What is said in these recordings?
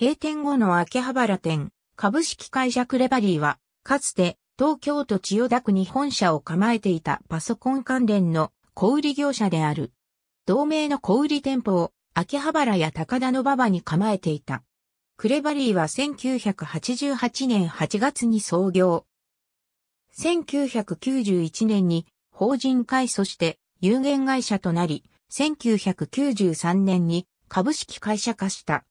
閉店後の秋葉原店、株式会社クレバリーは、かつて東京都千代田区に本社を構えていたパソコン関連の小売業者である。同名の小売店舗を秋葉原や高田の馬場に構えていた。クレバリーは1988年8月に創業。1991年に法人会組して有限会社となり、1993年に株式会社化した。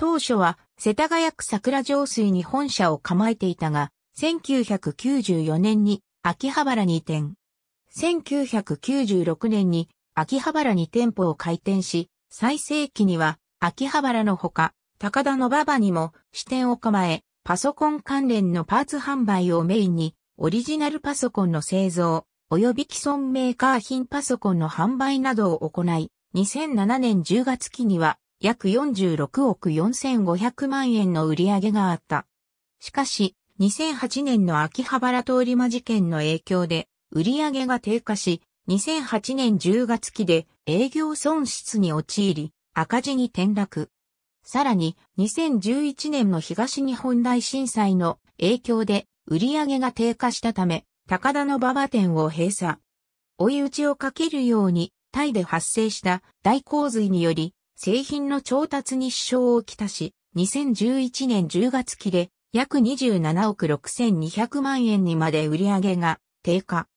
当初は世田谷区桜上水に本社を構えていたが、1994年に秋葉原に移転。1996年に秋葉原に店舗を開店し、最盛期には秋葉原のほか、高田の馬場にも支店を構え、パソコン関連のパーツ販売をメインに、オリジナルパソコンの製造、及び既存メーカー品パソコンの販売などを行い、2007年10月期には約46億4500万円の売り上げがあった。しかし、2008年の秋葉原通り魔事件の影響で、売り上げが低下し、2008年10月期で営業損失に陥り、赤字に転落。さらに、2011年の東日本大震災の影響で売り上げが低下したため、高田の馬場店を閉鎖。追い打ちをかけるように、タイで発生した大洪水により、製品の調達に支障をきたし、2011年10月期で約27億6200万円にまで売上が低下。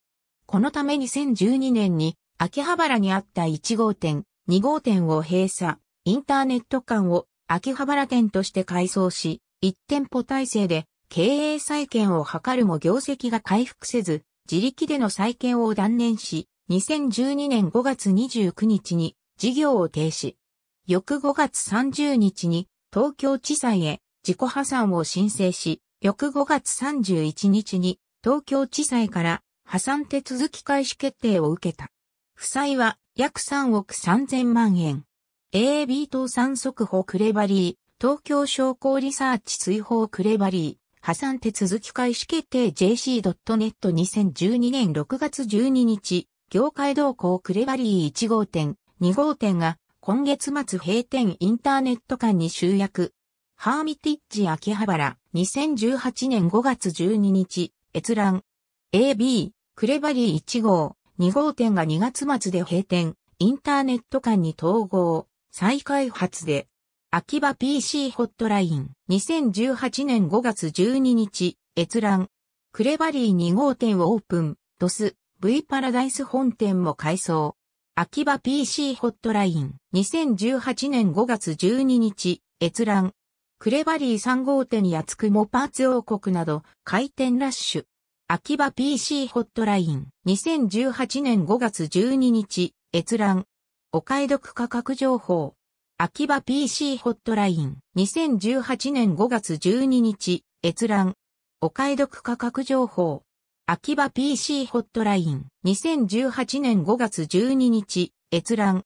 このため2012年に秋葉原にあった1号店、2号店を閉鎖、インターネット間を秋葉原店として改装し、1店舗体制で経営再建を図るも業績が回復せず、自力での再建を断念し、2012年5月29日に事業を停止。翌5月30日に東京地裁へ自己破産を申請し、翌5月31日に東京地裁から破産手続き開始決定を受けた。負債は約3億3000万円。AAB 倒産速報クレバリー、東京商工リサーチ追放クレバリー、破産手続き開始決定 JC.net2012 年6月12日、業界動向クレバリー1号店、2号店が今月末閉店インターネット間に集約。ハーミティッジ秋葉原、2018年5月12日、閲覧。AB、クレバリー1号、2号店が2月末で閉店、インターネット間に統合、再開発で。秋葉 PC ホットライン、2018年5月12日、閲覧。クレバリー2号店をオープン、ドス、V パラダイス本店も改装。秋葉 PC ホットライン、2018年5月12日、閲覧。クレバリー3号店やつくもパーツ王国など、回転ラッシュ。秋葉 PC ホットライン、2018年5月12日、閲覧。お買い得価格情報。秋葉 PC ホットライン、2018年5月12日、閲覧。お買い得価格情報。秋葉 PC ホットライン、2018年5月12日、閲覧。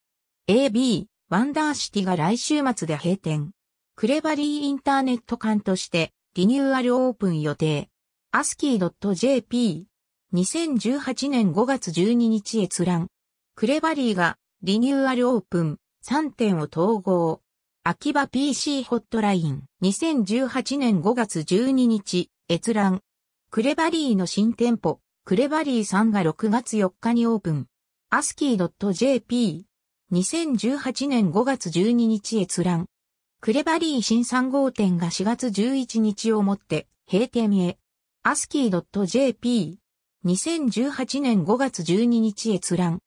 AB、ワンダーシティが来週末で閉店。クレバリーインターネット館として、リニューアルオープン予定。ASCII.jp。2018年5月12日閲覧。クレバリーが、リニューアルオープン、3点を統合。秋葉 PC ホットライン、2018年5月12日、閲覧。クレバリーの新店舗、クレバリーさんが6月4日にオープン。アスキー .jp。2018年5月12日閲覧。クレバリー新3号店が4月11日をもって閉店へ。アスキー .jp。2018年5月12日閲覧。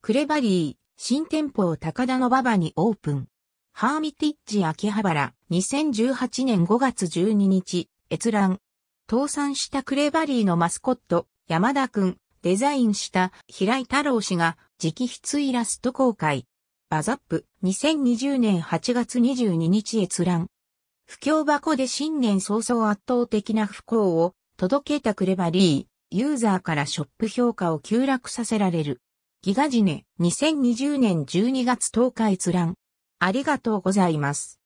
クレバリー新店舗を高田の馬場にオープン。ハーミティッジ秋葉原2018年5月12日閲覧。倒産したクレバリーのマスコット、山田くん、デザインした平井太郎氏が直筆イラスト公開。バザップ2020年8月22日閲覧。不況箱で新年早々圧倒的な不幸を届けたクレバリー、ユーザーからショップ評価を急落させられる。ギガジネ2020年12月10日閲覧。ありがとうございます。